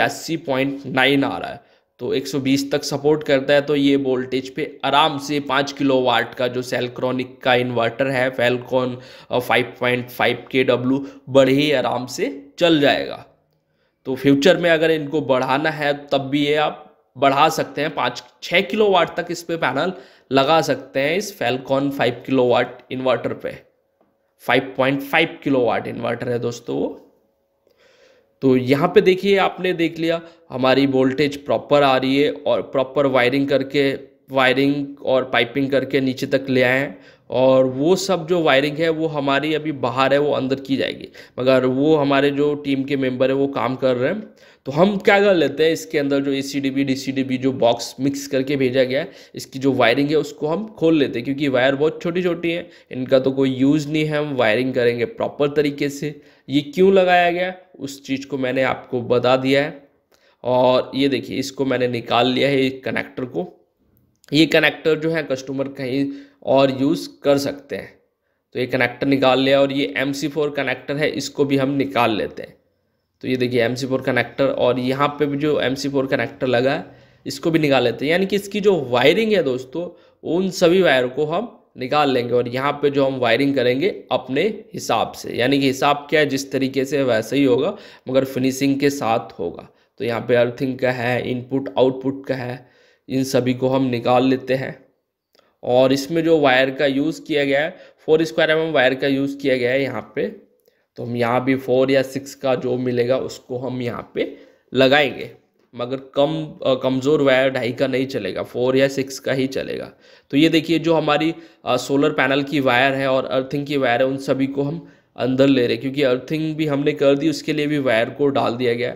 आ रहा है तो 120 तक सपोर्ट करता है तो ये वोल्टेज पे आराम से पाँच किलो वाट का जो सेलक्रॉनिक का इन्वर्टर है फेलकॉन 5.5 के डब्लू बड़े ही आराम से चल जाएगा तो फ्यूचर में अगर इनको बढ़ाना है तब भी ये आप बढ़ा सकते हैं पाँच छः किलो वाट तक इस पर पैनल लगा सकते हैं इस Falcon five kilowatt inverter point five kilowatt inverter है दोस्तों वो तो यहाँ पे देखिए आपने देख लिया हमारी वोल्टेज प्रॉपर आ रही है और प्रॉपर वायरिंग करके वायरिंग और पाइपिंग करके नीचे तक ले आए हैं और वो सब जो वायरिंग है वो हमारी अभी बाहर है वो अंदर की जाएगी मगर वो हमारे जो टीम के मेंबर है वो काम कर रहे हैं तो हम क्या कर लेते हैं इसके अंदर जो A C D B D C D B जो बॉक्स मिक्स करके भेजा गया है इसकी जो वायरिंग है उसको हम खोल लेते हैं क्योंकि वायर बहुत छोटी छोटी है इनका तो कोई यूज़ नहीं है हम वायरिंग करेंगे प्रॉपर तरीके से ये क्यों लगाया गया उस चीज़ को मैंने आपको बता दिया है और ये देखिए इसको मैंने निकाल लिया है कनेक्टर को ये कनेक्टर जो है कस्टमर कहीं और यूज़ कर सकते हैं तो ये कनेक्टर निकाल लिया और ये एम सी फोर कनेक्टर है इसको भी हम निकाल लेते हैं तो ये देखिए एम सी फोर कनेक्टर और यहाँ पे भी जो एम सी फोर कनेक्टर लगा है इसको भी निकाल लेते हैं यानी कि इसकी जो वायरिंग है दोस्तों उन सभी वायर को हम निकाल लेंगे और यहाँ पे जो हम वायरिंग करेंगे अपने हिसाब से यानी कि हिसाब क्या है जिस तरीके से वैसे ही होगा मगर फिनिशिंग के साथ होगा तो यहाँ पे अर्थिंग का है इनपुट आउटपुट का है इन सभी को हम निकाल लेते हैं और इसमें जो वायर का यूज़ किया गया है फोर स्क्वायर एम वायर का यूज़ किया गया है यहाँ पर तो हम यहाँ भी फोर या सिक्स का जो मिलेगा उसको हम यहाँ पर लगाएंगे मगर कम कमज़ोर वायर ढाई का नहीं चलेगा फोर या सिक्स का ही चलेगा तो ये देखिए जो हमारी आ, सोलर पैनल की वायर है और अर्थिंग की वायर है उन सभी को हम अंदर ले रहे क्योंकि अर्थिंग भी हमने कर दी उसके लिए भी वायर को डाल दिया गया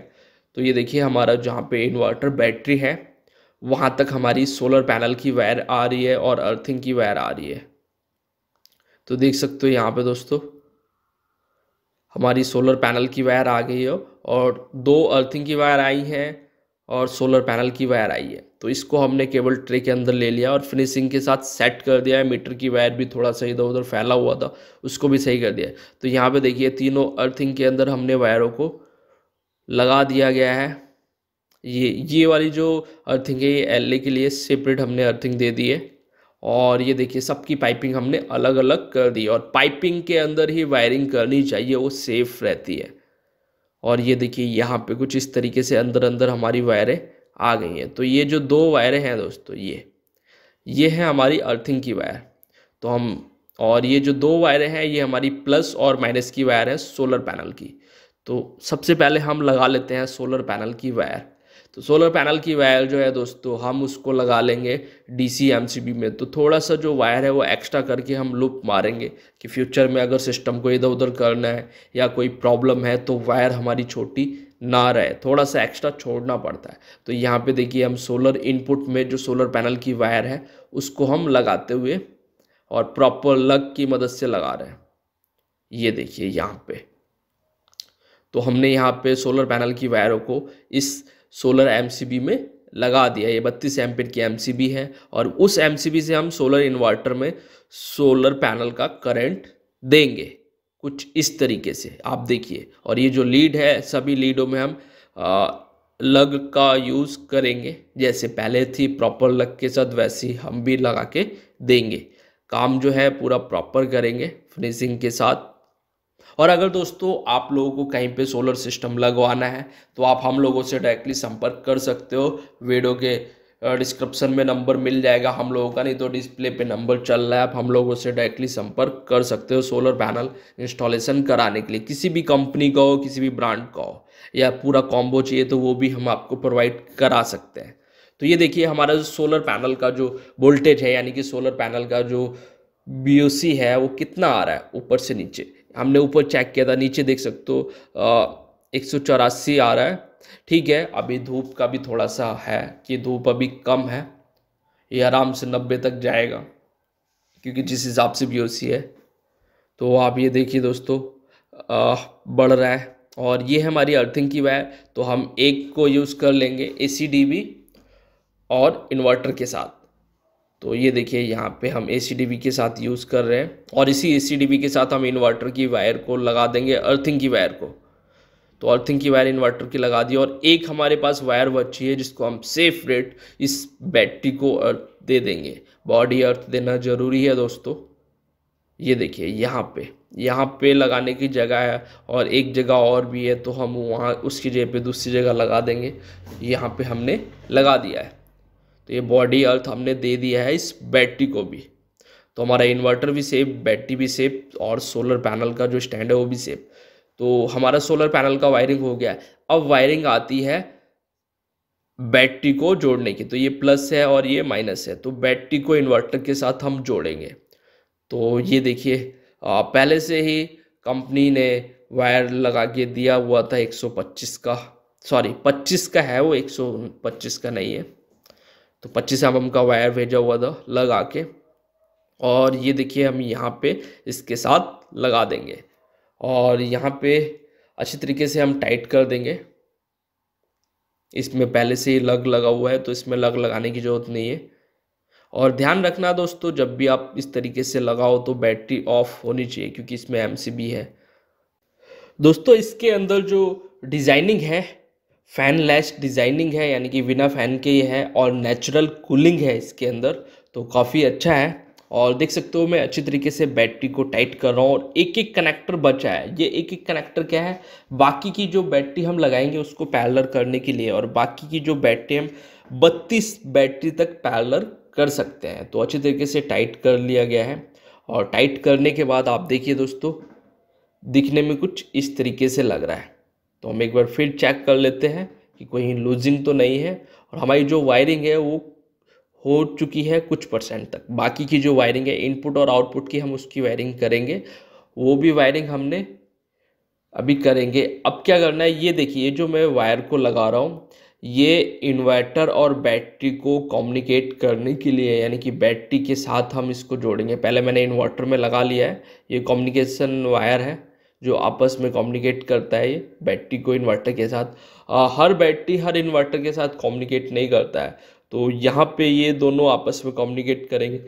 तो ये देखिए हमारा जहाँ पे इन्वर्टर बैटरी है वहाँ तक हमारी सोलर पैनल की वायर आ रही है और अर्थिंग की वायर आ रही है तो देख सकते हो यहाँ पे दोस्तों हमारी सोलर पैनल की वायर आ गई है और दो अर्थिंग की वायर आई हैं और सोलर पैनल की वायर आई है तो इसको हमने केबल ट्रे के अंदर ले लिया और फिनिशिंग के साथ सेट कर दिया है मीटर की वायर भी थोड़ा सा इधर उधर फैला हुआ था उसको भी सही कर दिया तो यहाँ पे देखिए तीनों अर्थिंग के अंदर हमने वायरों को लगा दिया गया है ये ये वाली जो अर्थिंग है ये एल के लिए सेपरेट हमने अर्थिंग दे दी है और ये देखिए सबकी पाइपिंग हमने अलग अलग कर दी और पाइपिंग के अंदर ही वायरिंग करनी चाहिए वो सेफ़ रहती है और ये देखिए यहाँ पे कुछ इस तरीके से अंदर अंदर हमारी वायरें आ गई हैं तो ये जो दो वायरें हैं दोस्तों ये ये है हमारी अर्थिंग की वायर तो हम और ये जो दो वायरें हैं ये हमारी प्लस और माइनस की वायर है सोलर पैनल की तो सबसे पहले हम लगा लेते हैं सोलर पैनल की वायर तो सोलर पैनल की वायर जो है दोस्तों हम उसको लगा लेंगे डीसी एमसीबी में तो थोड़ा सा जो वायर है वो एक्स्ट्रा करके हम लूप मारेंगे कि फ्यूचर में अगर सिस्टम को इधर उधर करना है या कोई प्रॉब्लम है तो वायर हमारी छोटी ना रहे थोड़ा सा एक्स्ट्रा छोड़ना पड़ता है तो यहाँ पे देखिए हम सोलर इनपुट में जो सोलर पैनल की वायर है उसको हम लगाते हुए और प्रॉपर लग की मदद से लगा रहे हैं ये देखिए यहाँ पे तो हमने यहाँ पे सोलर पैनल की वायरों को इस सोलर एम में लगा दिया ये बत्तीस एम की एम है और उस एम से हम सोलर इन्वर्टर में सोलर पैनल का करंट देंगे कुछ इस तरीके से आप देखिए और ये जो लीड है सभी लीडों में हम आ, लग का यूज़ करेंगे जैसे पहले थी प्रॉपर लग के साथ वैसी हम भी लगा के देंगे काम जो है पूरा प्रॉपर करेंगे फिनिशिंग के साथ और अगर दोस्तों आप लोगों को कहीं पे सोलर सिस्टम लगवाना है तो आप हम लोगों से डायरेक्टली संपर्क कर सकते हो वीडियो के डिस्क्रिप्शन में नंबर मिल जाएगा हम लोगों का नहीं तो डिस्प्ले पे नंबर चल रहा है आप हम लोगों से डायरेक्टली संपर्क कर सकते हो सोलर पैनल इंस्टॉलेशन कराने के लिए किसी भी कंपनी का हो किसी भी ब्रांड का हो या पूरा कॉम्बो चाहिए तो वो भी हम आपको प्रोवाइड करा सकते हैं तो ये देखिए हमारा जो सोलर पैनल का जो वोल्टेज है यानी कि सोलर पैनल का जो बी है वो कितना आ रहा है ऊपर से नीचे हमने ऊपर चेक किया था नीचे देख सकते हो एक सौ चौरासी आ रहा है ठीक है अभी धूप का भी थोड़ा सा है कि धूप अभी कम है ये आराम से नब्बे तक जाएगा क्योंकि जिस हिसाब से बी है तो आप ये देखिए दोस्तों आ, बढ़ रहा है और ये हमारी अर्थिंग की वायर तो हम एक को यूज़ कर लेंगे ए और इन्वर्टर के साथ तो ये देखिए यहाँ पे हम ए के साथ यूज़ कर रहे हैं और इसी ए के साथ हम इन्वर्टर की वायर को लगा देंगे अर्थिंग की वायर को तो अर्थिंग की वायर इन्वर्टर की लगा दी और एक हमारे पास वायर बची है जिसको हम सेफ रेट इस बैटरी को अर्थ दे देंगे बॉडी अर्थ देना ज़रूरी है दोस्तों ये देखिए यहाँ पे यहाँ पे लगाने की जगह है और एक जगह और भी है तो हम वहाँ उसकी जगह पे दूसरी जगह लगा देंगे यहाँ पे हमने लगा दिया है तो ये बॉडी अर्थ हमने दे दिया है इस बैटरी को भी तो हमारा इन्वर्टर भी सेफ बैटरी भी सेफ और सोलर पैनल का जो स्टैंड है वो भी सेफ तो हमारा सोलर पैनल का वायरिंग हो गया अब वायरिंग आती है बैटरी को जोड़ने की तो ये प्लस है और ये माइनस है तो बैटरी को इन्वर्टर के साथ हम जोड़ेंगे तो ये देखिए पहले से ही कंपनी ने वायर लगा के दिया हुआ था 125 का सॉरी 25 का है वो 125 का नहीं है तो पच्चीस एम का वायर भेजा हुआ था लगा के और ये देखिए हम यहाँ पे इसके साथ लगा देंगे और यहाँ पे अच्छी तरीके से हम टाइट कर देंगे इसमें पहले से ही लग लगा हुआ है तो इसमें लग लगाने की ज़रूरत नहीं है और ध्यान रखना दोस्तों जब भी आप इस तरीके से लगाओ तो बैटरी ऑफ होनी चाहिए क्योंकि इसमें एम है दोस्तों इसके अंदर जो डिज़ाइनिंग है फैन डिज़ाइनिंग है यानी कि बिना फैन के ये है और नेचुरल कूलिंग है इसके अंदर तो काफ़ी अच्छा है और देख सकते हो मैं अच्छी तरीके से बैटरी को टाइट कर रहा हूँ और एक एक कनेक्टर बचा है ये एक एक कनेक्टर क्या है बाकी की जो बैटरी हम लगाएंगे उसको पैलर करने के लिए और बाकी की जो बैटरी हम बत्तीस बैटरी तक पैलर कर सकते हैं तो अच्छी तरीके से टाइट कर लिया गया है और टाइट करने के बाद आप देखिए दोस्तों दिखने में कुछ इस तरीके से लग रहा है तो हम एक बार फिर चेक कर लेते हैं कि कोई लूजिंग तो नहीं है और हमारी जो वायरिंग है वो हो चुकी है कुछ परसेंट तक बाकी की जो वायरिंग है इनपुट और आउटपुट की हम उसकी वायरिंग करेंगे वो भी वायरिंग हमने अभी करेंगे अब क्या करना है ये देखिए जो मैं वायर को लगा रहा हूँ ये इन्वर्टर और बैटरी को कम्युनिकेट करने के लिए यानी कि बैटरी के साथ हम इसको जोड़ेंगे पहले मैंने इन्वर्टर में लगा लिया है ये कम्युनिकेशन वायर है जो आपस में कम्युनिकेट करता है ये बैटरी को इन्वर्टर के साथ आ, हर बैटरी हर इन्वर्टर के साथ कम्युनिकेट नहीं करता है तो यहाँ पे ये दोनों आपस में कम्युनिकेट करेंगे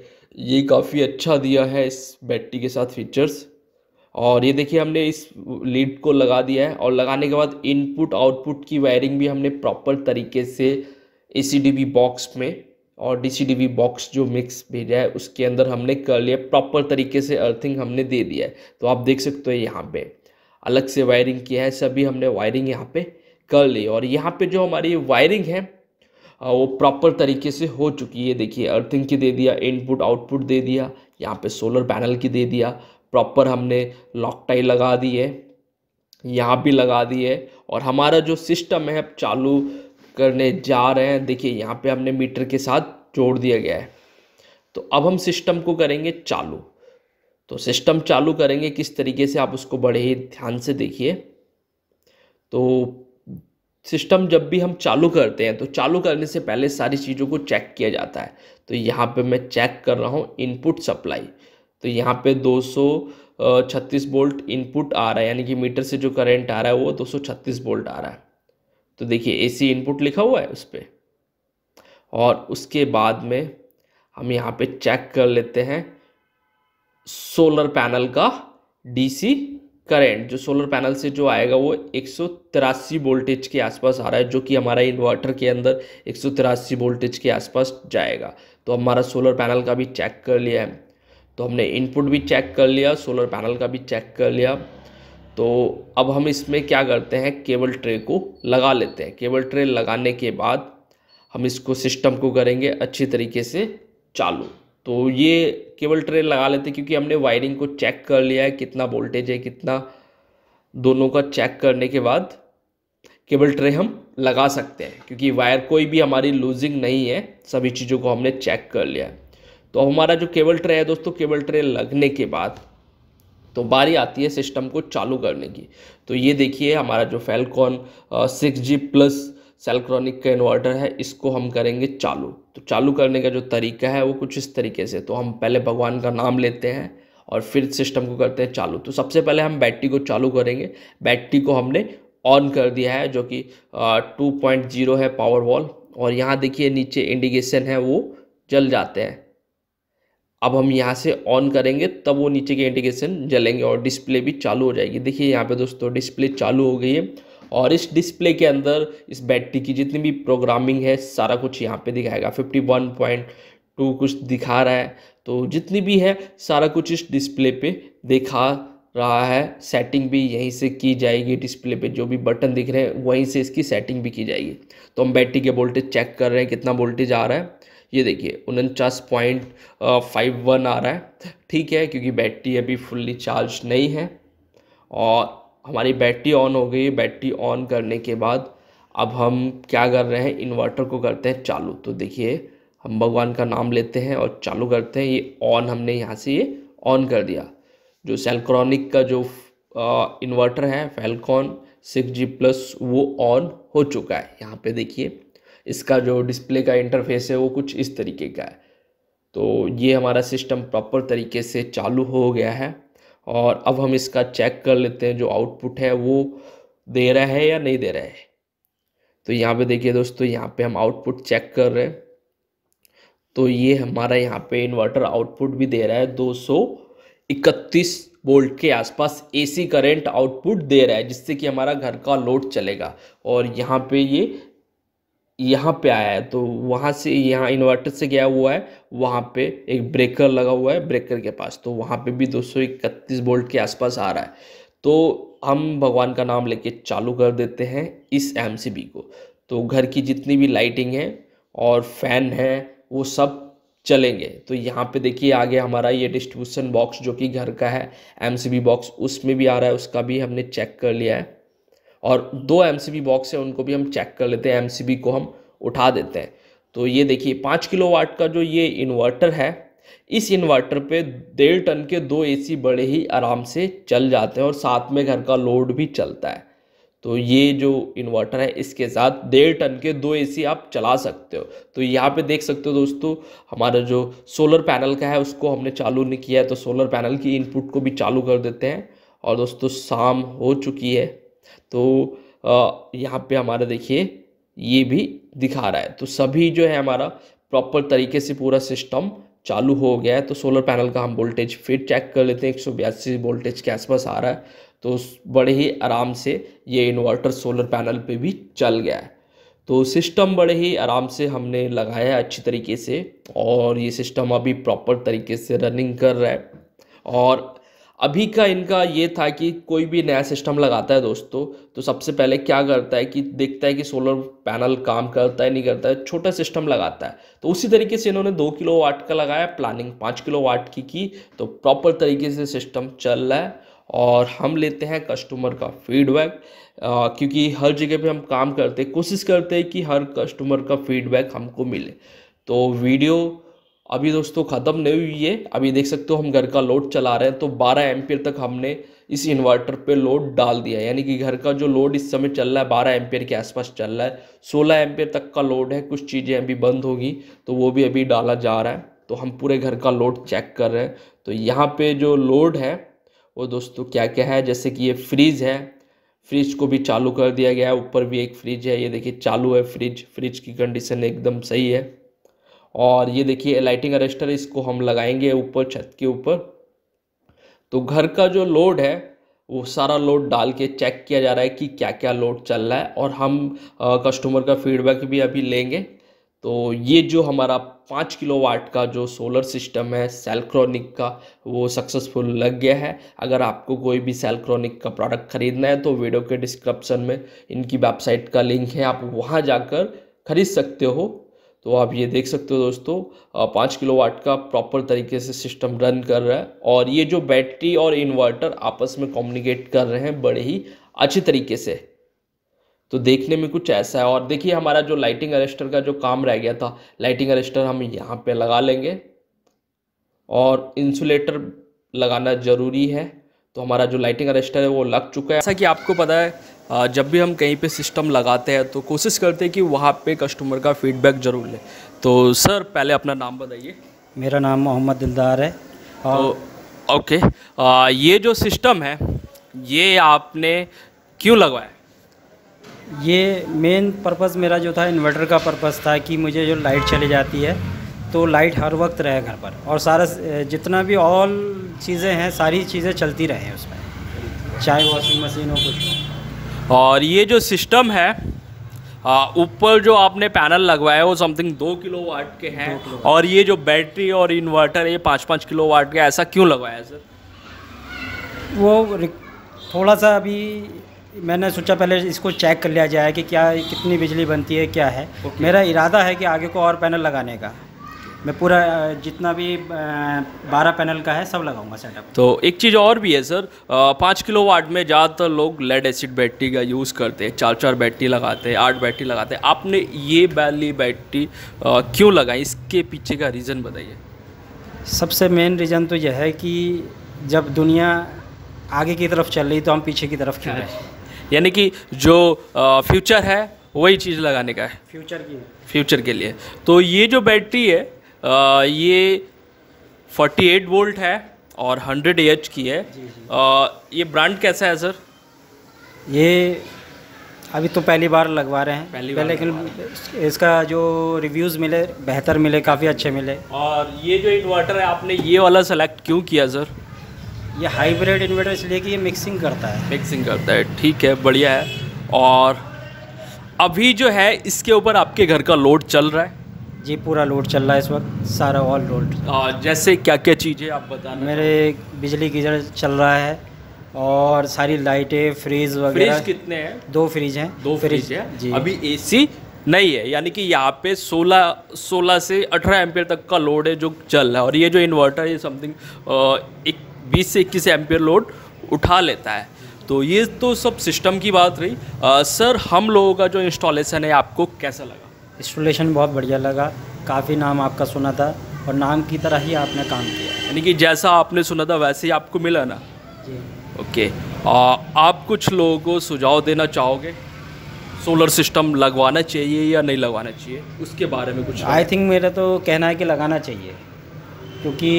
ये काफ़ी अच्छा दिया है इस बैटरी के साथ फीचर्स और ये देखिए हमने इस लीड को लगा दिया है और लगाने के बाद इनपुट आउटपुट की वायरिंग भी हमने प्रॉपर तरीके से ए बॉक्स में और डी बॉक्स जो मिक्स भेजा है उसके अंदर हमने कर लिया प्रॉपर तरीके से अर्थिंग हमने दे दिया है तो आप देख सकते हो यहाँ पे अलग से वायरिंग किया है सभी हमने वायरिंग यहाँ पे कर ली और यहाँ पे जो हमारी वायरिंग है वो प्रॉपर तरीके से हो चुकी है देखिए अर्थिंग की दे दिया इनपुट आउटपुट दे दिया यहाँ पे सोलर पैनल की दे दिया प्रॉपर हमने लॉक टाई लगा दी है यहाँ भी लगा दी है और हमारा जो सिस्टम है अब चालू करने जा रहे हैं देखिए यहाँ पे हमने मीटर के साथ जोड़ दिया गया है तो अब हम सिस्टम को करेंगे चालू तो सिस्टम चालू करेंगे किस तरीके से आप उसको बड़े ही ध्यान से देखिए तो सिस्टम जब भी हम चालू करते हैं तो चालू करने से पहले सारी चीज़ों को चेक किया जाता है तो यहाँ पे मैं चेक कर रहा हूँ इनपुट सप्लाई तो यहाँ पे 236 वोल्ट इनपुट आ रहा है यानी कि मीटर से जो करंट आ रहा है वो 236 वोल्ट आ रहा है तो देखिए एसी इनपुट लिखा हुआ है उस पर और उसके बाद में हम यहाँ पे चेक कर लेते हैं सोलर पैनल का डीसी करंट जो सोलर पैनल से जो आएगा वो एक वोल्टेज के आसपास आ रहा है जो कि हमारा इन्वर्टर के अंदर एक वोल्टेज के आसपास जाएगा तो हमारा सोलर पैनल का भी चेक कर लिया है तो हमने इनपुट भी चेक कर लिया सोलर पैनल का भी चेक कर लिया तो अब हम इसमें क्या करते हैं केबल ट्रे को लगा लेते हैं केबल ट्रे लगाने के बाद हम इसको सिस्टम को करेंगे अच्छी तरीके से चालू तो ये केबल ट्रे लगा लेते हैं क्योंकि हमने वायरिंग को चेक कर लिया है कितना वोल्टेज है कितना दोनों का चेक करने के बाद केबल ट्रे हम लगा सकते हैं क्योंकि वायर कोई भी हमारी लूजिंग नहीं है सभी चीज़ों को हमने चेक कर लिया है तो हमारा जो केबल ट्रे है दोस्तों केबल ट्रे लगने के बाद तो बारी आती है सिस्टम को चालू करने की तो ये देखिए हमारा जो फेलकॉन सिक्स जी प्लस सेलक्रॉनिक का इन्वर्टर है इसको हम करेंगे चालू तो चालू करने का जो तरीका है वो कुछ इस तरीके से तो हम पहले भगवान का नाम लेते हैं और फिर सिस्टम को करते हैं चालू तो सबसे पहले हम बैटरी को चालू करेंगे बैटरी को हमने ऑन कर दिया है जो कि टू पॉइंट जीरो है पावर वॉल और यहाँ देखिए नीचे इंडिकेशन है वो जल जाते हैं अब हम यहाँ से ऑन करेंगे तब वो नीचे के इंडिकेशन जलेंगे और डिस्प्ले भी चालू हो जाएगी देखिए यहाँ पे दोस्तों डिस्प्ले चालू हो गई है और इस डिस्प्ले के अंदर इस बैटरी की जितनी भी प्रोग्रामिंग है सारा कुछ यहाँ पे दिखाएगा फिफ्टी वन पॉइंट टू कुछ दिखा रहा है तो जितनी भी है सारा कुछ इस डिस्प्ले पर दिखा रहा है सेटिंग भी यहीं से की जाएगी डिस्प्ले पे जो भी बटन दिख रहे हैं वहीं से इसकी सेटिंग भी की जाएगी तो हम बैटरी के वोल्टेज चेक कर रहे हैं कितना वोल्टेज आ रहा है ये देखिए उनचास पॉइंट फाइव वन आ रहा है ठीक है क्योंकि बैटरी अभी फुल्ली चार्ज नहीं है और हमारी बैटरी ऑन हो गई बैटरी ऑन करने के बाद अब हम क्या कर रहे हैं इन्वर्टर को करते हैं चालू तो देखिए हम भगवान का नाम लेते हैं और चालू करते हैं ये ऑन हमने यहाँ से ये ऑन कर दिया जो सेलक्रॉनिक का जो इन्वर्टर है फेलकॉन सिक्स जी प्लस वो ऑन हो चुका है यहाँ पे देखिए इसका जो डिस्प्ले का इंटरफेस है वो कुछ इस तरीके का है तो ये हमारा सिस्टम प्रॉपर तरीके से चालू हो गया है और अब हम इसका चेक कर लेते हैं जो आउटपुट है वो दे रहा है या नहीं दे रहा है तो यहाँ पे देखिए दोस्तों यहाँ पे हम आउटपुट चेक कर रहे हैं तो ये हमारा यहाँ पे इन्वर्टर आउटपुट भी दे रहा है 231 वोल्ट के आसपास एसी करंट आउटपुट दे रहा है जिससे कि हमारा घर का लोड चलेगा और यहाँ पे ये यहाँ पे आया है तो वहाँ से यहाँ इन्वर्टर से गया हुआ है वहाँ पे एक ब्रेकर लगा हुआ है ब्रेकर के पास तो वहाँ पे भी दो वोल्ट के आसपास आ रहा है तो हम भगवान का नाम लेके चालू कर देते हैं इस एम को तो घर की जितनी भी लाइटिंग है और फैन है वो सब चलेंगे तो यहाँ पे देखिए आगे हमारा ये डिस्ट्रीब्यूशन बॉक्स जो कि घर का है एम बॉक्स उसमें भी आ रहा है उसका भी हमने चेक कर लिया है और दो एम बॉक्स है उनको भी हम चेक कर लेते हैं एम को हम उठा देते हैं तो ये देखिए पाँच किलो वाट का जो ये इन्वर्टर है इस इन्वर्टर पे डेढ़ टन के दो एसी बड़े ही आराम से चल जाते हैं और साथ में घर का लोड भी चलता है तो ये जो इन्वर्टर है इसके साथ डेढ़ टन के दो एसी आप चला सकते हो तो यहाँ पे देख सकते हो दोस्तों हमारा जो सोलर पैनल का है उसको हमने चालू नहीं किया है तो सोलर पैनल की इनपुट को भी चालू कर देते हैं और दोस्तों शाम हो चुकी है तो यहाँ पे हमारा देखिए ये भी दिखा रहा है तो सभी जो है हमारा प्रॉपर तरीके से पूरा सिस्टम चालू हो गया है तो सोलर पैनल का हम वोल्टेज फिर चेक कर लेते हैं एक वोल्टेज के आसपास आ रहा है तो बड़े ही आराम से ये इन्वर्टर सोलर पैनल पे भी चल गया है तो सिस्टम बड़े ही आराम से हमने लगाया है अच्छी तरीके से और ये सिस्टम अभी प्रॉपर तरीके से रनिंग कर रहा है और अभी का इनका ये था कि कोई भी नया सिस्टम लगाता है दोस्तों तो सबसे पहले क्या करता है कि देखता है कि सोलर पैनल काम करता है नहीं करता है छोटा सिस्टम लगाता है तो उसी तरीके से इन्होंने दो किलो वाट का लगाया प्लानिंग पाँच किलो वाट की की तो प्रॉपर तरीके से सिस्टम चल रहा है और हम लेते हैं कस्टमर का फीडबैक क्योंकि हर जगह पर हम काम करते कोशिश करते हैं कि हर कस्टमर का फीडबैक हमको मिले तो वीडियो अभी दोस्तों ख़त्म नहीं हुई है अभी देख सकते हो हम घर का लोड चला रहे हैं तो 12 एम्पियर तक हमने इस इन्वर्टर पे लोड डाल दिया यानी कि घर का जो लोड इस समय चल रहा है बारह एम्पियर के आसपास चल रहा है सोलह एम्पियर तक का लोड है कुछ चीज़ें अभी बंद होगी तो वो भी अभी डाला जा रहा है तो हम पूरे घर का लोड चेक कर रहे हैं तो यहाँ पर जो लोड है वो दोस्तों क्या क्या है जैसे कि ये फ्रिज है फ्रिज को भी चालू कर दिया गया है ऊपर भी एक फ्रिज है ये देखिए चालू है फ्रिज फ्रिज की कंडीशन एकदम सही है और ये देखिए लाइटिंग अरेस्टर इसको हम लगाएंगे ऊपर छत के ऊपर तो घर का जो लोड है वो सारा लोड डाल के चेक किया जा रहा है कि क्या क्या लोड चल रहा है और हम कस्टमर का फीडबैक भी अभी लेंगे तो ये जो हमारा पाँच किलो वाट का जो सोलर सिस्टम है सेलक्रॉनिक का वो सक्सेसफुल लग गया है अगर आपको कोई भी सेलक्रॉनिक का प्रोडक्ट ख़रीदना है तो वीडियो के डिस्क्रिप्शन में इनकी वेबसाइट का लिंक है आप वहाँ जाकर ख़रीद सकते हो तो आप ये देख सकते हो दोस्तों पाँच किलो वाट का प्रॉपर तरीके से सिस्टम रन कर रहा है और ये जो बैटरी और इन्वर्टर आपस में कम्युनिकेट कर रहे हैं बड़े ही अच्छे तरीके से तो देखने में कुछ ऐसा है और देखिए हमारा जो लाइटिंग अरेस्टर का जो काम रह गया था लाइटिंग अरेस्टर हम यहाँ पे लगा लेंगे और इंसुलेटर लगाना ज़रूरी है तो हमारा जो लाइटिंग अरेस्टर है वो लग चुका है जैसा कि आपको पता है जब भी हम कहीं पे सिस्टम लगाते हैं तो कोशिश करते हैं कि वहाँ पे कस्टमर का फीडबैक ज़रूर लें तो सर पहले अपना नाम बताइए मेरा नाम मोहम्मद दिलदार है और तो, ओके आ, ये जो सिस्टम है ये आपने क्यों लगवाया ये मेन पर्पज़ मेरा जो था इन्वर्टर का पर्पज़ था कि मुझे जो लाइट चली जाती है तो लाइट हर वक्त रहे घर पर और सारा जितना भी ऑल चीज़ें हैं सारी चीज़ें चलती रहे उसमें चाहे वॉशिंग मशीन हो कुछ हो और ये जो सिस्टम है ऊपर जो आपने पैनल लगवाया है वो समथिंग दो किलो वाट के हैं और ये जो बैटरी और इन्वर्टर ये पाँच पाँच किलो वाट के ऐसा क्यों लगवाया है सर वो थोड़ा सा अभी मैंने सोचा पहले इसको चेक कर लिया जाए कि क्या कितनी बिजली बनती है क्या है okay. मेरा इरादा है कि आगे को और पैनल लगाने का मैं पूरा जितना भी बारह पैनल का है सब लगाऊंगा सेटअप तो एक चीज़ और भी है सर पाँच किलो वाट में ज़्यादातर लोग लेड एसिड बैटरी का यूज़ करते हैं चार चार बैटरी लगाते हैं आठ बैटरी लगाते हैं आपने ये वाली बैटरी क्यों लगाई इसके पीछे का रीज़न बताइए सबसे मेन रीज़न तो यह है कि जब दुनिया आगे की तरफ चल रही तो हम पीछे की तरफ क्यों रहे यानी कि जो फ्यूचर है वही चीज़ लगाने का है फ्यूचर की फ्यूचर के लिए तो ये जो बैटरी है ये 48 वोल्ट है और 100 एच की है जी जी। आ, ये ब्रांड कैसा है सर ये अभी तो पहली बार लगवा रहे हैं पहली बार लेकिन इसका जो रिव्यूज़ मिले बेहतर मिले काफ़ी अच्छे मिले और ये जो इन्वर्टर है आपने ये वाला सेलेक्ट क्यों किया सर ये हाइब्रिड इन्वर्टर इसलिए कि ये मिक्सिंग करता है मिक्सिंग करता है ठीक है बढ़िया है और अभी जो है इसके ऊपर आपके घर का लोड चल रहा है जी पूरा लोड चल रहा है इस वक्त सारा ऑल लोड जैसे क्या क्या चीज़ें आप बता मेरे बिजली गीजर चल रहा है और सारी लाइटें फ्रिज वगैरह फ्रिज कितने हैं दो फ्रिज हैं दो फ्रिज, फ्रिज है जी अभी एसी नहीं है यानी कि यहाँ पे 16 16 से 18 एम्पियर तक का लोड है जो चल रहा है और ये जो इन्वर्टर ये समथिंग एक बीस से इक्कीस एम्पियर लोड उठा लेता है तो ये तो सब सिस्टम की बात रही आ, सर हम लोगों का जो इंस्टॉलेशन है आपको कैसा लगा इंस्टॉलेशन बहुत बढ़िया लगा काफ़ी नाम आपका सुना था और नाम की तरह ही आपने काम किया यानी कि जैसा आपने सुना था वैसे ही आपको मिला ना जी ओके आ, आप कुछ लोगों को सुझाव देना चाहोगे सोलर सिस्टम लगवाना चाहिए या नहीं लगवाना चाहिए उसके बारे में कुछ आई थिंक मेरा तो कहना है कि लगाना चाहिए क्योंकि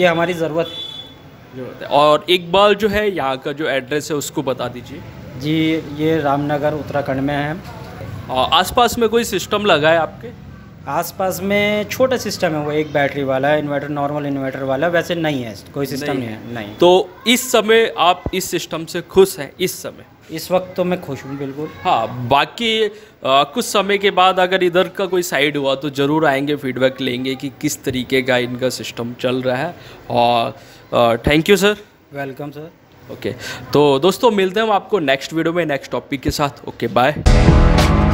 ये हमारी ज़रूरत है और एक बार जो है यहाँ का जो एड्रेस है उसको बता दीजिए जी ये रामनगर उत्तराखंड में है आसपास में कोई सिस्टम लगा है आपके आसपास में छोटा सिस्टम है वो एक बैटरी वाला इन्वर्टर नॉर्मल इन्वर्टर वाला वैसे नहीं है कोई सिस्टम नहीं, नहीं है नहीं तो इस समय आप इस सिस्टम से खुश हैं इस समय इस वक्त तो मैं खुश हूँ बिल्कुल हाँ बाकी आ, कुछ समय के बाद अगर इधर का कोई साइड हुआ तो ज़रूर आएंगे फीडबैक लेंगे कि किस तरीके का इनका सिस्टम चल रहा है और thank you sir welcome sir okay तो दोस्तों मिलते हैं हम आपको नेक्स्ट वीडियो में नेक्स्ट टॉपिक के साथ ओके बाय